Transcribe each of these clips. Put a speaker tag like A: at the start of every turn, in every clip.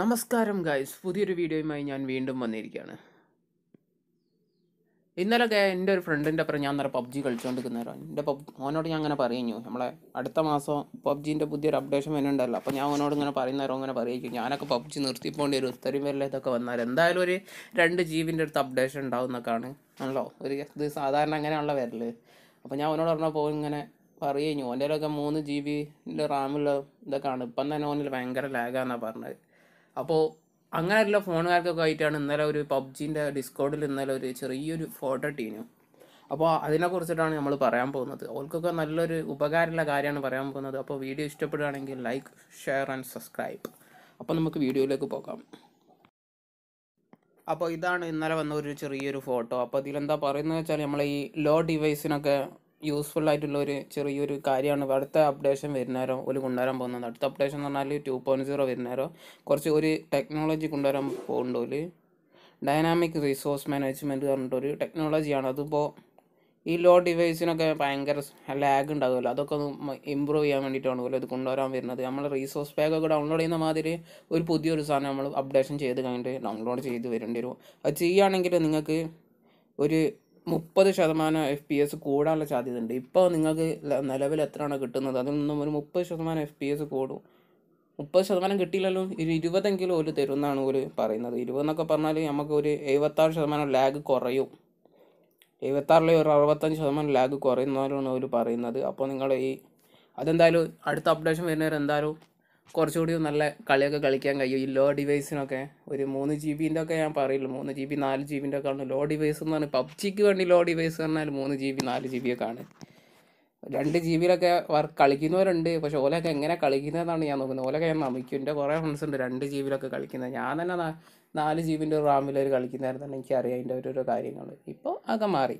A: നമസ്കാരം ഗായ്സ് പുതിയൊരു വീഡിയോയുമായി ഞാൻ വീണ്ടും വന്നിരിക്കുകയാണ് ഇന്നലെ എൻ്റെ ഒരു ഫ്രണ്ടിൻ്റെ അപ്പുറം ഞാൻ നേരെ പബ്ജി കളിച്ചുകൊണ്ടിരിക്കുന്നവരാണ് എൻ്റെ പബ് ഓനോട് ഞാൻ അങ്ങനെ പറയുന്നു നമ്മളെ അടുത്ത മാസം പബ്ജീൻ്റെ പുതിയൊരു അപ്ഡേഷൻ വരുന്നുണ്ടല്ലോ അപ്പോൾ ഞാൻ അവനോട് ഇങ്ങനെ നേരം അങ്ങനെ പറയിക്കും ഞാനൊക്കെ പബ്ജി നിർത്തിപ്പോണ്ടി ഒരു ഒത്തിരി പേരിലെ ഇതൊക്കെ വന്നാൽ എന്തായാലും ഒരു രണ്ട് ജീവിൻ്റെ അടുത്ത് അപ്ഡേഷൻ ഉണ്ടാവും എന്നൊക്കെയാണ് ആണല്ലോ ഒരു ഇത് സാധാരണ അങ്ങനെയുള്ള വരല് അപ്പോൾ ഞാൻ അവനോട് പറഞ്ഞപ്പോൾ ഇങ്ങനെ പറയുകയും ഓൻ്റെ മൂന്ന് ജി ബിൻ്റെ റാമുള്ള ഇതൊക്കെയാണ് ഇപ്പം തന്നെ ഓനിൽ ഭയങ്കര ലാഗാന്നാണ് പറഞ്ഞത് അപ്പോൾ അങ്ങനെയുള്ള ഫോണുകാർക്കൊക്കെ ആയിട്ടാണ് ഇന്നലെ ഒരു പബ്ജീൻ്റെ ഡിസ്കോഡിൽ ഇന്നലെ ഒരു ചെറിയൊരു ഫോട്ടോ ടീനു അപ്പോൾ അതിനെക്കുറിച്ചിട്ടാണ് നമ്മൾ പറയാൻ പോകുന്നത് ഓൾക്കൊക്കെ നല്ലൊരു ഉപകാരമുള്ള കാര്യമാണ് പറയാൻ പോകുന്നത് അപ്പോൾ വീഡിയോ ഇഷ്ടപ്പെടുകയാണെങ്കിൽ ലൈക്ക് ഷെയർ ആൻഡ് സബ്സ്ക്രൈബ് അപ്പോൾ നമുക്ക് വീഡിയോയിലേക്ക് പോകാം അപ്പോൾ ഇതാണ് ഇന്നലെ വന്ന ഒരു ചെറിയൊരു ഫോട്ടോ അപ്പോൾ ഇതിലെന്താ പറയുന്നത് വെച്ചാൽ നമ്മൾ ഈ ലോ ഡിവൈസിനൊക്കെ യൂസ്ഫുൾ ആയിട്ടുള്ള ഒരു ചെറിയൊരു കാര്യമാണ് അടുത്ത അപ്ഡേഷൻ വരുന്നേരോ ഒരു കൊണ്ടുവരാൻ പോകുന്നത് അടുത്ത അപ്ഡേഷൻ എന്ന് പറഞ്ഞാൽ ടു പോയിൻറ്റ് സീറോ വരുന്നേരോ കുറച്ച് ഒരു ടെക്നോളജി കൊണ്ടുവരാൻ പോകുന്നുണ്ട് ഡൈനാമിക് റിസോഴ്സ് മാനേജ്മെൻറ്റ് പറഞ്ഞിട്ടൊരു ടെക്നോളജിയാണ് അതിപ്പോൾ ഈ ലോ ഡിവൈസിനൊക്കെ ഭയങ്കര ലാഗ് ഉണ്ടാകുമല്ലോ അതൊക്കെ ഒന്ന് ഇമ്പ്രൂവ് ചെയ്യാൻ വേണ്ടിയിട്ടാണ് പോലും ഇത് കൊണ്ടുവരാൻ വരുന്നത് നമ്മൾ റീസോഴ്സ് പാക്കൊക്കെ ഡൗൺലോഡ് ചെയ്യുന്ന മാതിരി ഒരു പുതിയൊരു സാധനം നമ്മൾ അപ്ഡേഷൻ ചെയ്ത് കഴിഞ്ഞിട്ട് ഡൗൺലോഡ് ചെയ്ത് വരേണ്ടി വരും അത് ചെയ്യുകയാണെങ്കിൽ നിങ്ങൾക്ക് ഒരു മുപ്പത് ശതമാനം എഫ് പി എസ് കൂടാനുള്ള സാധ്യത ഉണ്ട് ഇപ്പോൾ നിങ്ങൾക്ക് നിലവിൽ എത്രയാണോ കിട്ടുന്നത് അതിൽ നിന്നും ഒരു മുപ്പത് ശതമാനം എഫ് പി എസ് കൂടും മുപ്പത് ശതമാനം കിട്ടിയില്ലല്ലോ ഒരു ഇരുപതെങ്കിലും ഒരു തരുമെന്നാണ് ഒരു പറയുന്നത് ഇരുപതെന്നൊക്കെ പറഞ്ഞാൽ നമുക്ക് ഒരു എഴുപത്താറ് ശതമാനം ലാഗ് കുറയും എഴുപത്താറിലെ ഒരു അറുപത്തഞ്ച് ശതമാനം ലാഗ് കുറയുന്നാലാണ് അവർ പറയുന്നത് അപ്പോൾ നിങ്ങൾ ഈ അതെന്തായാലും അടുത്ത അപ്ഡേഷൻ വരുന്നവരെന്തായാലും കുറച്ചുകൂടി നല്ല കളിയൊക്കെ കളിക്കാൻ കഴിയും ഈ ലോ ഡിവൈസിനൊക്കെ ഒരു മൂന്ന് ജി ബിൻ്റെ ഒക്കെ ഞാൻ പറയുള്ളൂ മൂന്ന് ജി ബി നാല് ജി ബിൻ്റെ ഒക്കെ ആണ് ലോ ഡിവൈസ് എന്ന് പറഞ്ഞാൽ പബ്ജിക്ക് വേണ്ടി ലോ ഡിവൈസ് പറഞ്ഞാൽ മൂന്ന് ജി ബി നാല് ജി ബി ഒക്കെ ആണ് രണ്ട് ജി ബിയിലൊക്കെ വർക്ക് കളിക്കുന്നവരുണ്ട് പക്ഷെ ഓലൊക്കെ എങ്ങനെ കളിക്കുന്നതെന്നാണ് ഞാൻ നോക്കുന്നത് ഓലൊക്കെ ഞാൻ നമിക്കും എൻ്റെ കുറേ ഫ്രണ്ട്സ് ഉണ്ട് രണ്ട് ജി ബിയിലൊക്കെ കളിക്കുന്നത് ഞാൻ തന്നെ നാല് ജി ബിൻ്റെ റാമിൽ ഒരു കളിക്കുന്നതായിരുന്നു എനിക്കറിയാം അതിൻ്റെ ഓരോരോ കാര്യങ്ങൾ ഇപ്പോൾ അതൊക്കെ മാറി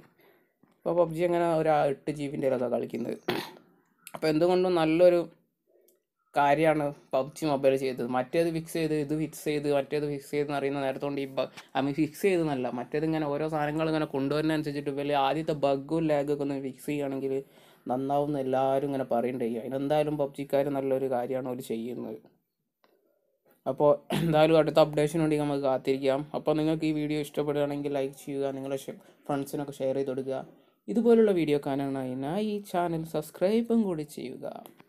A: ഇപ്പോൾ പബ്ജി അങ്ങനെ ഒരു എട്ട് ജി ബിൻ്റെയിലൊക്കെ കളിക്കുന്നത് അപ്പോൾ എന്തുകൊണ്ടും നല്ലൊരു കാര്യമാണ് പബ്ജി മൊബൈൽ ചെയ്തത് മറ്റേത് ഫിക്സ് ചെയ്ത് ഇത് ഫിക്സ് ചെയ്ത് മറ്റേത് ഫിക്സ് ചെയ്ത് അറിയുന്ന നേരത്തോണ്ട് ഈ ഐ മീൻ ഫിക്സ് ചെയ്തെന്നല്ല മറ്റേത് ഇങ്ങനെ ഓരോ സാധനങ്ങൾ ഇങ്ങനെ കൊണ്ടുവരുന്ന അനുസരിച്ചിട്ട് വലിയ ആദ്യത്തെ ബഗ്ഗും ലാഗൊക്കെ ഒന്ന് ഫിക്സ് ചെയ്യുകയാണെങ്കിൽ നന്നാവുമെന്ന് എല്ലാവരും ഇങ്ങനെ പറയണ്ടായി അതിനെന്തായാലും പബ്ജിക്കാർ നല്ലൊരു കാര്യമാണ് അവർ ചെയ്യുന്നത് അപ്പോൾ എന്തായാലും അടുത്ത അപ്ഡേഷന് വേണ്ടി നമുക്ക് കാത്തിരിക്കാം അപ്പോൾ നിങ്ങൾക്ക് ഈ വീഡിയോ ഇഷ്ടപ്പെടുകയാണെങ്കിൽ ലൈക്ക് ചെയ്യുക നിങ്ങളുടെ ഫ്രണ്ട്സിനൊക്കെ ഷെയർ ചെയ്ത് കൊടുക്കുക ഇതുപോലുള്ള വീഡിയോ കാണാനായി ഈ ചാനൽ സബ്സ്ക്രൈബും കൂടി ചെയ്യുക